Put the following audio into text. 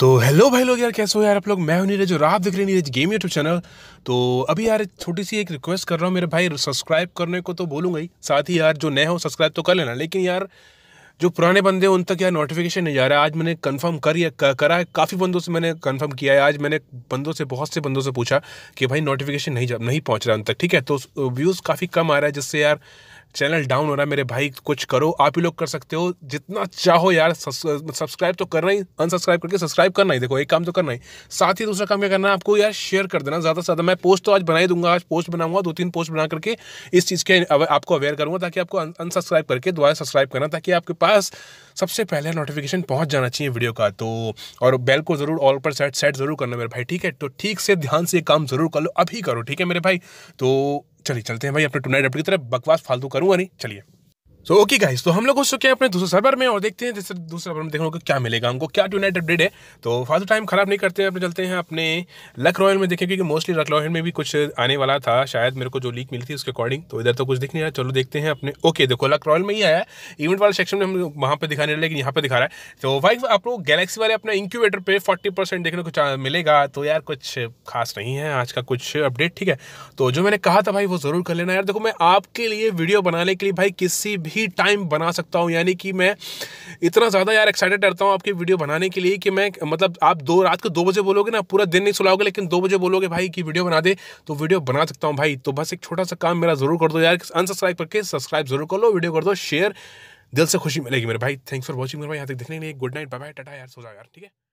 तो हेलो भाई लोग यार कैसे हो यार आप लोग मैं हूं नीरज और आप देख रहे हैं नीरज गेम यूट्यूब चैनल तो अभी यार छोटी सी एक रिक्वेस्ट कर रहा हूं मेरे भाई सब्सक्राइब करने को तो बोलूँगा ही साथ ही यार जो नए हो सब्सक्राइब तो कर लेना लेकिन यार जो पुराने बंदे हैं उन तक यार नोटिफिकेशन नहीं जा रहा है आज मैंने कन्फर्म कर, करा है काफ़ी बंदों से मैंने कन्फर्म किया है आज मैंने बंदों से बहुत से बंदों से पूछा कि भाई नोटिफिकेशन नहीं जा नहीं पहुँच रहा उन तक ठीक है तो व्यूज़ काफ़ी कम आ रहा है जिससे यार चैनल डाउन हो रहा है मेरे भाई कुछ करो आप ही लोग कर सकते हो जितना चाहो यार सब्सक्राइब तो करना ही अनसब्सक्राइब करके सब्सक्राइब करना ही देखो एक काम तो करना ही साथ ही दूसरा काम क्या करना है आपको यार शेयर कर देना ज़्यादा से ज़्यादा मैं पोस्ट तो आज बना ही दूंगा आज पोस्ट बनाऊंगा दो तीन पोस्ट बना करके इस चीज़ के आपको अवेयर करूँगा ताकि आपको अनसब्सक्राइब करके दोबारा सब्सक्राइब करना ताकि आपके पास सबसे पहले नोटिफिकेशन पहुँच जाना चाहिए वीडियो का तो और बेल को ज़रूर ऑल पर सेट सेट ज़रूर करना मेरे भाई ठीक है तो ठीक से ध्यान से काम ज़रूर कर लो अभी करो ठीक है मेरे भाई तो चलिए चलते हैं भाई अपने टुनाइट अपनी तरफ बकवास फालतू करूँगा नहीं चलिए सो ओके गाइस तो हम लोग उस चुके हैं अपने दूसरे सर्वर में और देखते हैं जैसे दूसरे सर्वर में देखने को क्या मिलेगा हमको क्या ट्यूनाइट अपडेट है तो फालतू टाइम खराब नहीं करते हैं अपने चलते हैं अपने लक रॉयल में देखें क्योंकि मोस्टली लक रॉयल में भी कुछ आने वाला था शायद मेरे को जो लीक मिली थी उसके अकॉर्डिंग तो इधर तो कुछ दिख नहीं रहा चलो देखते हैं अपने ओके देखो लक रॉयल में ही आया इवेंट वाले सेक्शन में हम वहाँ पर दिखाने लेकिन यहाँ पर दिखा रहा है तो वाइफ आपको गैलेक्सी वाले अपना इंक्यूबेटर पर फोर्टी देखने को मिलेगा तो यार कुछ खास नहीं है आज का कुछ अपडेट ठीक है तो जो मैंने कहा था भाई वो ज़रूर कर लेना यार देखो मैं आपके लिए वीडियो बनाने के लिए भाई किसी भी ही टाइम बना सकता हूँ यानी कि मैं इतना ज़्यादा यार एक्साइटेड रहता हूँ आपकी वीडियो बनाने के लिए कि मैं मतलब आप दो रात को दो बजे बोलोगे ना पूरा दिन नहीं सुलाओगे लेकिन दो बजे बोलोगे भाई कि वीडियो बना दे तो वीडियो बना सकता हूँ भाई तो बस एक छोटा सा काम मेरा ज़रूर कर दो यार अनसब्सक्राइब करके सब्सक्राइब जरूर कर लो वीडियो कर दो शेयर दिल से खुशी मिलेगी मेरे भाई थैंक्स फॉर वॉचिंग मेरे भाई यहाँ तक देखने के लिए गुड नाइट बाय बाय टाटा यार सो जाओ यार ठीक है